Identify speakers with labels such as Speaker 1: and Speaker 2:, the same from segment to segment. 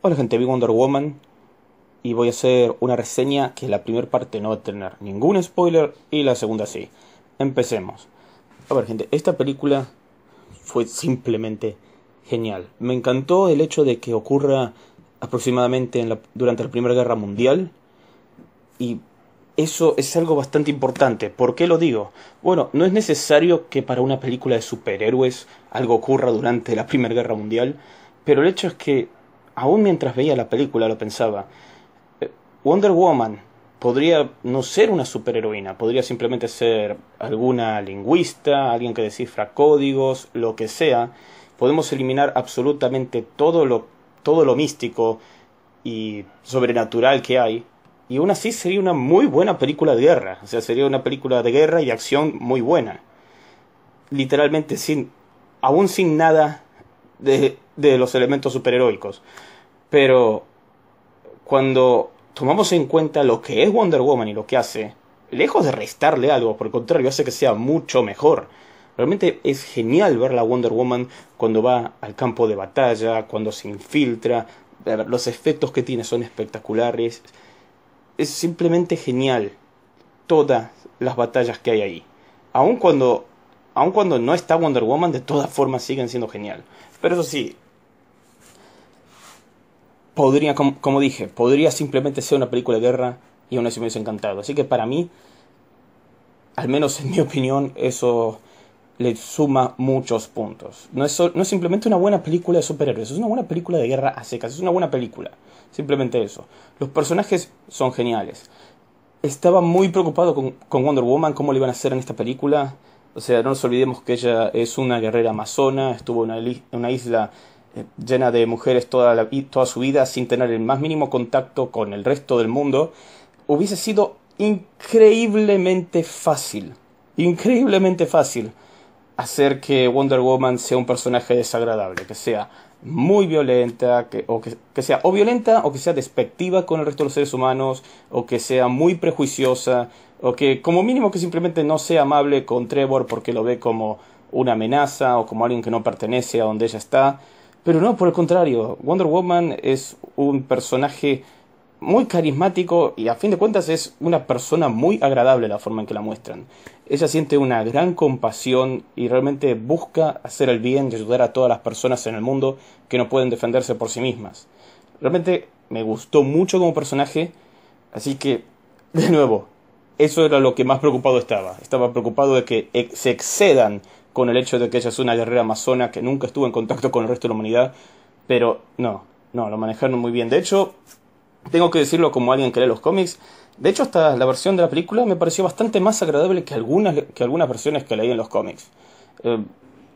Speaker 1: Hola gente, vi Wonder Woman y voy a hacer una reseña que la primera parte no va a tener ningún spoiler y la segunda sí. Empecemos. A ver gente, esta película fue simplemente genial. Me encantó el hecho de que ocurra aproximadamente durante la Primera Guerra Mundial y eso es algo bastante importante. ¿Por qué lo digo? Bueno, no es necesario que para una película de superhéroes algo ocurra durante la Primera Guerra Mundial, pero el hecho es que aún mientras veía la película lo pensaba, eh, Wonder Woman podría no ser una superheroína, podría simplemente ser alguna lingüista, alguien que descifra códigos, lo que sea. Podemos eliminar absolutamente todo lo, todo lo místico y sobrenatural que hay. Y aún así sería una muy buena película de guerra. O sea, sería una película de guerra y de acción muy buena. Literalmente sin. aún sin nada de de los elementos superheroicos. Pero cuando tomamos en cuenta lo que es Wonder Woman y lo que hace, lejos de restarle algo, por el contrario, hace que sea mucho mejor. Realmente es genial ver la Wonder Woman cuando va al campo de batalla, cuando se infiltra. Los efectos que tiene son espectaculares. Es simplemente genial todas las batallas que hay ahí. Aun cuando, aun cuando no está Wonder Woman, de todas formas siguen siendo genial. Pero eso sí, podría, como, dije, podría simplemente ser una película de guerra y aún así me encantado. Así que para mí, al menos en mi opinión, eso le suma muchos puntos. No es, no es simplemente una buena película de superhéroes, es una buena película de guerra a secas, es una buena película. Simplemente eso. Los personajes son geniales. Estaba muy preocupado con, Wonder Woman, cómo le iban a hacer en esta película. O sea, no nos olvidemos que ella es una guerrera amazona, estuvo en una isla eh, llena de mujeres toda, la, toda su vida sin tener el más mínimo contacto con el resto del mundo, hubiese sido increíblemente fácil, increíblemente fácil hacer que Wonder Woman sea un personaje desagradable, que sea muy violenta, o que, que, sea o violenta o que sea despectiva con el resto de los seres humanos, o que sea muy prejuiciosa, o que como mínimo que simplemente no sea amable con Trevor porque lo ve como una amenaza o como alguien que no pertenece a donde ella está. Pero no, por el contrario, Wonder Woman es un personaje muy carismático y a fin de cuentas es una persona muy agradable la forma en que la muestran. Ella siente una gran compasión y realmente busca hacer el bien y ayudar a todas las personas en el mundo que no pueden defenderse por sí mismas. Realmente me gustó mucho como personaje, así que, de nuevo, eso era lo que más preocupado estaba. Estaba preocupado de que se excedan con el hecho de que ella es una guerrera amazona que nunca estuvo en contacto con el resto de la humanidad, pero no, no, lo manejaron muy bien. De hecho, tengo que decirlo como alguien que lee los cómics, de hecho hasta la versión de la película me pareció bastante más agradable que algunas, que algunas versiones que leí en los cómics. Eh,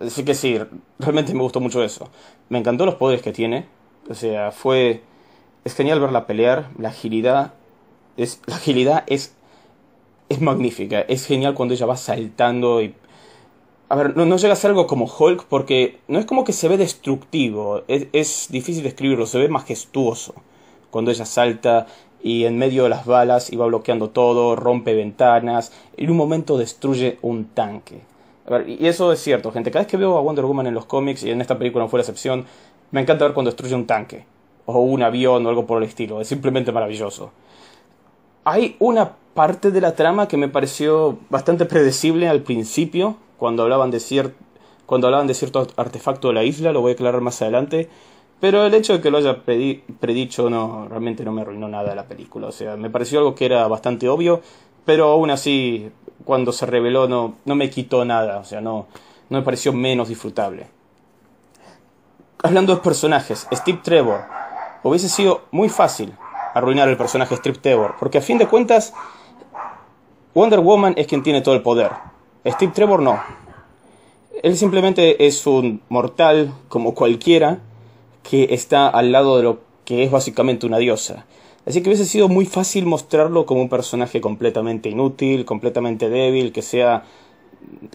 Speaker 1: así que sí, realmente me gustó mucho eso. Me encantó los poderes que tiene, o sea, fue... Es genial verla pelear, la agilidad es, la agilidad es, es magnífica, es genial cuando ella va saltando y a ver, no, llega a ser algo como Hulk porque no es como que se ve destructivo, es, difícil describirlo, se ve majestuoso cuando ella salta y en medio de las balas y va bloqueando todo, rompe ventanas, en un momento destruye un tanque. A ver, y eso es cierto, gente. Cada vez que veo a Wonder Woman en los cómics, y en esta película no fue la excepción, me encanta ver cuando destruye un tanque, o un avión, o algo por el estilo. Es simplemente maravilloso. Hay una parte de la trama que me pareció bastante predecible al principio, cuando hablaban de cierto cuando hablaban de cierto artefacto de la isla, lo voy a aclarar más adelante. Pero el hecho de que lo haya predicho no, realmente no me arruinó nada la película. O sea, me pareció algo que era bastante obvio, pero aún así, cuando se reveló, no, me quitó nada. O sea, no, no me pareció menos disfrutable. Hablando de personajes, Steve Trevor. Hubiese sido muy fácil arruinar el personaje Steve Trevor, porque a fin de cuentas, Wonder Woman es quien tiene todo el poder Steve Trevor no. Él simplemente es un mortal como cualquiera que está al lado de lo que es básicamente una diosa. Así que hubiese sido muy fácil mostrarlo como un personaje completamente inútil, completamente débil, que sea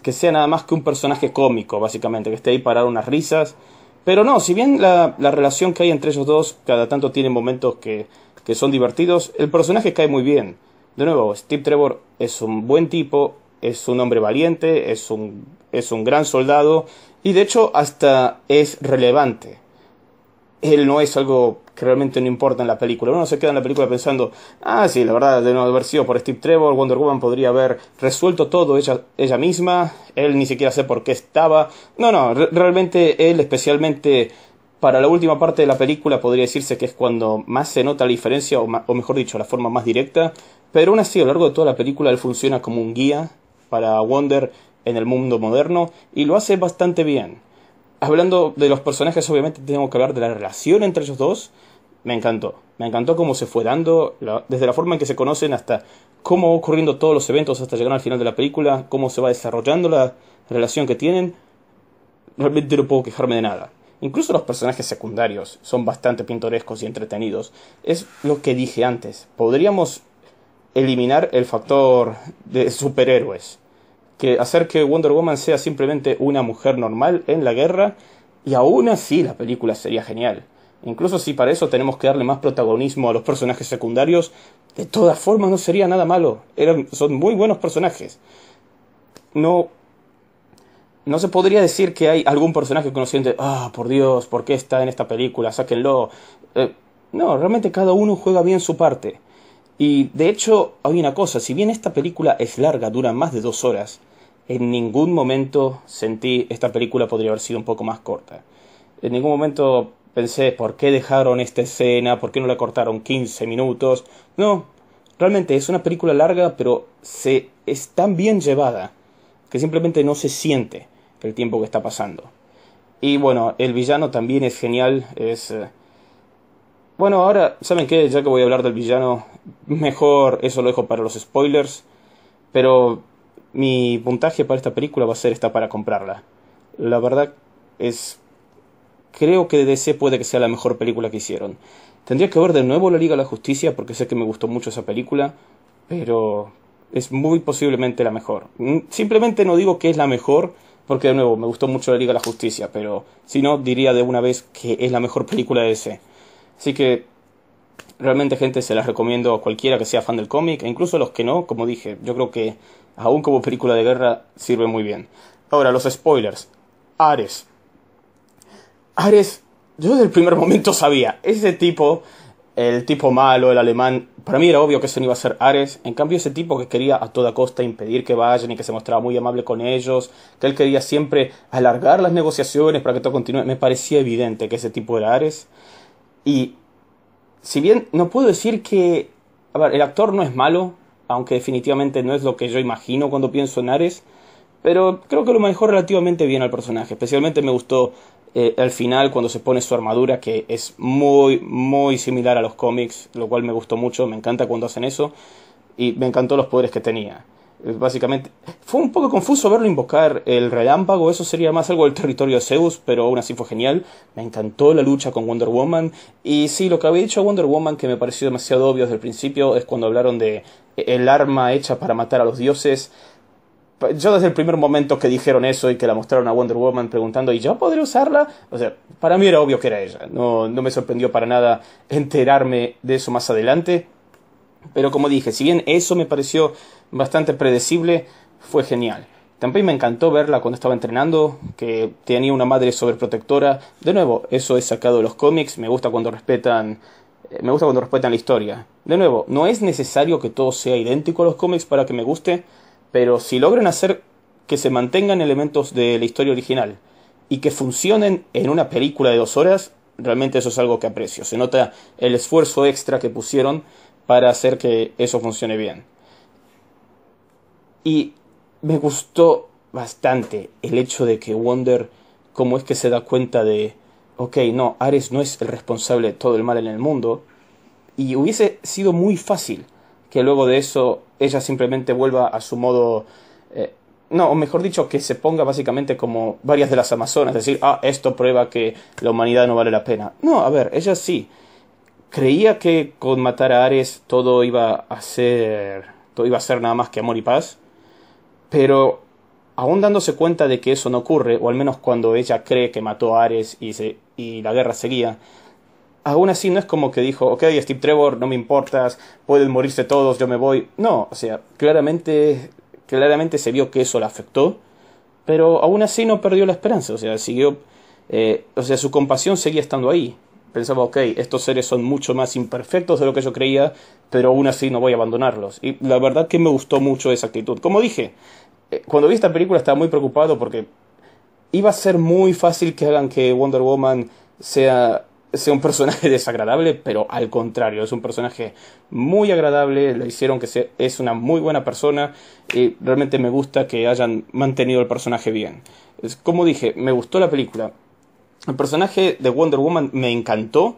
Speaker 1: que sea nada más que un personaje cómico, básicamente, que esté ahí para dar unas risas. Pero no, si bien la, la, relación que hay entre ellos dos cada tanto tiene momentos que, que son divertidos, el personaje cae muy bien. De nuevo, Steve Trevor es un buen tipo, es un hombre valiente, es un, es un gran soldado y de hecho hasta es relevante. Él no es algo que realmente no importa en la película. Uno se queda en la película pensando, ah, sí, la verdad, de no haber sido por Steve Trevor, Wonder Woman podría haber resuelto todo ella, misma, él ni siquiera sé por qué estaba. No, no, realmente él especialmente para la última parte de la película podría decirse que es cuando más se nota la diferencia, o, mejor dicho, la forma más directa, pero aún así a lo largo de toda la película él funciona como un guía para Wonder en el mundo moderno y lo hace bastante bien. Hablando de los personajes, obviamente tengo que hablar de la relación entre ellos dos. Me encantó. Me encantó cómo se fue dando, desde la forma en que se conocen hasta cómo ocurriendo todos los eventos hasta llegar al final de la película, cómo se va desarrollando la relación que tienen. Realmente no puedo quejarme de nada. Incluso los personajes secundarios son bastante pintorescos y entretenidos. Es lo que dije antes. Podríamos eliminar el factor de superhéroes que hacer que Wonder Woman sea simplemente una mujer normal en la guerra, y aún así la película sería genial. Incluso si para eso tenemos que darle más protagonismo a los personajes secundarios, de todas formas no sería nada malo. son muy buenos personajes. No. No se podría decir que hay algún personaje conociente. Ah, por Dios, ¿por qué está en esta película? Sáquenlo. Eh, no, realmente cada uno juega bien su parte. Y de hecho, hay una cosa, si bien esta película es larga, dura más de dos horas, en ningún momento sentí esta película podría haber sido un poco más corta. En ningún momento pensé por qué dejaron esta escena, por qué no la cortaron 15 minutos. No, realmente es una película larga, pero se es tan bien llevada que simplemente no se siente el tiempo que está pasando. Y bueno, el villano también es genial, es eh, bueno, ahora, ¿saben qué? Ya que voy a hablar del villano, mejor eso lo dejo para los spoilers, pero mi puntaje para esta película va a ser esta para comprarla. La verdad es... Creo que DC puede que sea la mejor película que hicieron. Tendría que ver de nuevo la Liga de la Justicia porque sé que me gustó mucho esa película, pero es muy posiblemente la mejor. Mm, simplemente no digo que es la mejor, porque de nuevo me gustó mucho la Liga de la Justicia, pero si no, diría de una vez que es la mejor película de DC. Así que realmente gente se las recomiendo a cualquiera que sea fan del cómic, e incluso a los que no, como dije, yo creo que aún como película de guerra, sirve muy bien. Ahora, los spoilers. Ares. Ares, yo desde el primer momento sabía, ese tipo, el tipo malo, el alemán, para mí era obvio que eso no iba a ser Ares. En cambio, ese tipo que quería a toda costa impedir que vayan y que se mostraba muy amable con ellos, que él quería siempre alargar las negociaciones para que todo continúe, me parecía evidente que ese tipo era Ares. Y si bien no puedo decir que... A ver, el actor no es malo, aunque definitivamente no es lo que yo imagino cuando pienso en Ares, pero creo que lo manejó relativamente bien al personaje, especialmente me gustó eh, el al final cuando se pone su armadura que es muy muy similar a los cómics, lo cual me gustó mucho, me encanta cuando hacen eso y me encantó los poderes que tenía básicamente. Fue un poco confuso verlo invocar el relámpago, eso sería más algo del territorio de Zeus, pero aún así fue genial. Me encantó la lucha con Wonder Woman. Y sí, lo que había dicho a Wonder Woman, que me pareció demasiado obvio desde el principio, es cuando hablaron de el arma hecha para matar a los dioses. Yo desde el primer momento que dijeron eso y que la mostraron a Wonder Woman preguntando, ¿y yo podré usarla? O sea, para mí era obvio que era ella. No, no me sorprendió para nada enterarme de eso más adelante. Pero como dije, si bien eso me pareció bastante predecible, fue genial. También me encantó verla cuando estaba entrenando, que tenía una madre sobreprotectora. De nuevo, eso es sacado de los cómics, me gusta cuando respetan eh, me gusta cuando respetan la historia. De nuevo, no es necesario que todo sea idéntico a los cómics para que me guste, pero si logran hacer que se mantengan elementos de la historia original y que funcionen en una película de dos horas, realmente eso es algo que aprecio. Se nota el esfuerzo extra que pusieron para hacer que eso funcione bien. Y me gustó bastante el hecho de que Wonder, como es que se da cuenta de, ok, no, Ares no es el responsable de todo el mal en el mundo, y hubiese sido muy fácil que luego de eso ella simplemente vuelva a su modo... Eh, no, o mejor dicho, que se ponga básicamente como varias de las Amazonas, decir, ah, esto prueba que la humanidad no vale la pena. No, a ver, ella sí. Creía que con matar a Ares todo iba a ser. todo iba a ser nada más que amor y paz. Pero aún dándose cuenta de que eso no ocurre, o al menos cuando ella cree que mató a Ares y, se, y la guerra seguía, aún así no es como que dijo, ok, Steve Trevor, no me importas, pueden morirse todos, yo me voy. No, o sea, claramente, claramente se vio que eso la afectó, pero aún así no perdió la esperanza, o sea, siguió, eh, o sea, su compasión seguía estando ahí. Pensaba, ok, estos seres son mucho más imperfectos de lo que yo creía, pero aún así no voy a abandonarlos. Y la verdad que me gustó mucho esa actitud. Como dije, eh, cuando vi esta película estaba muy preocupado porque iba a ser muy fácil que hagan que Wonder Woman sea, sea un personaje desagradable, pero al contrario, es un personaje muy agradable, le hicieron que sea, es una muy buena persona y realmente me gusta que hayan mantenido el personaje bien. Como dije, me gustó la película. El personaje de Wonder Woman me encantó,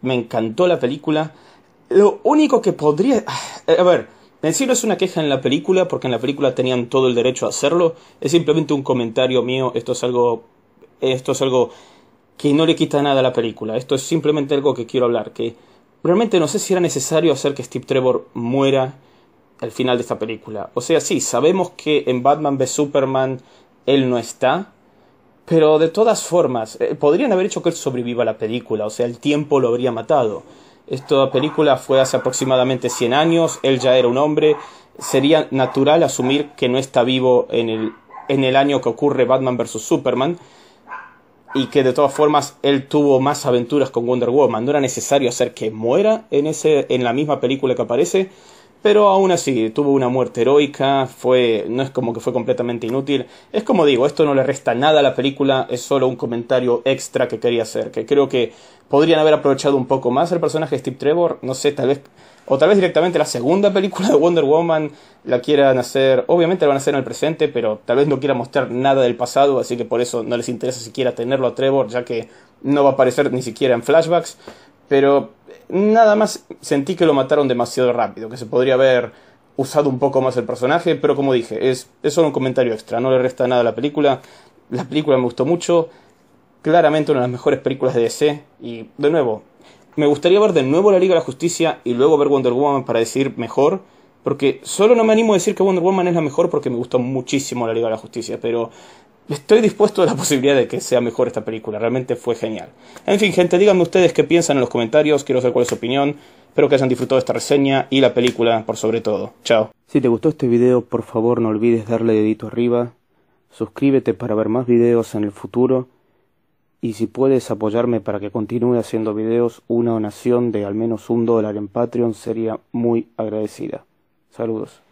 Speaker 1: me encantó la película. Lo único que podría... Eh, a ver, en sí no es una queja en la película, porque en la película tenían todo el derecho a hacerlo. Es simplemente un comentario mío. Esto es algo. Esto es algo que no le quita nada a la película. Esto es simplemente algo que quiero hablar. Que realmente no sé si era necesario hacer que Steve Trevor muera al final de esta película. O sea, sí, sabemos que en Batman v Superman él no está. Pero de todas formas, eh, podrían haber hecho que él sobreviva a la película. O sea, el tiempo lo habría matado. Esta película fue hace aproximadamente 100 años, él ya era un hombre. Sería natural asumir que no está vivo en el, en el año que ocurre Batman vs. Superman y que de todas formas él tuvo más aventuras con Wonder Woman. No era necesario hacer que muera en, ese, en la misma película que aparece pero aún así tuvo una muerte heroica, fue, no es como que fue completamente inútil, es como digo, esto no le resta nada a la película, es solo un comentario extra que quería hacer, que creo que podrían haber aprovechado un poco más el personaje de Steve Trevor, no sé, tal vez, o tal vez directamente la segunda película de Wonder Woman la quieran hacer, obviamente la van a hacer en el presente, pero tal vez no quieran mostrar nada del pasado, así que por eso no les interesa siquiera tenerlo a Trevor, ya que no va a aparecer ni siquiera en flashbacks, pero eh, nada más sentí que lo mataron demasiado rápido, que se podría haber usado un poco más el personaje, pero como dije, es, es solo un comentario extra, no le resta nada a la película. La película me gustó mucho, claramente una de las mejores películas de DC, y de nuevo, me gustaría ver de nuevo la Liga de la Justicia y luego ver Wonder Woman para decir mejor, porque solo no me animo a decir que Wonder Woman es la mejor porque me gustó muchísimo la Liga de la Justicia, pero estoy dispuesto a la posibilidad de que sea mejor esta película. Realmente fue genial. En fin, gente, díganme ustedes qué piensan en los comentarios. Quiero saber cuál es su opinión. Espero que hayan disfrutado esta reseña y la película por sobre todo. Chao. Si te gustó este video, por favor no olvides darle dedito arriba. Suscríbete para ver más videos en el futuro. Y si puedes apoyarme para que continúe haciendo videos, una donación de al menos un dólar en Patreon sería muy agradecida. Saludos.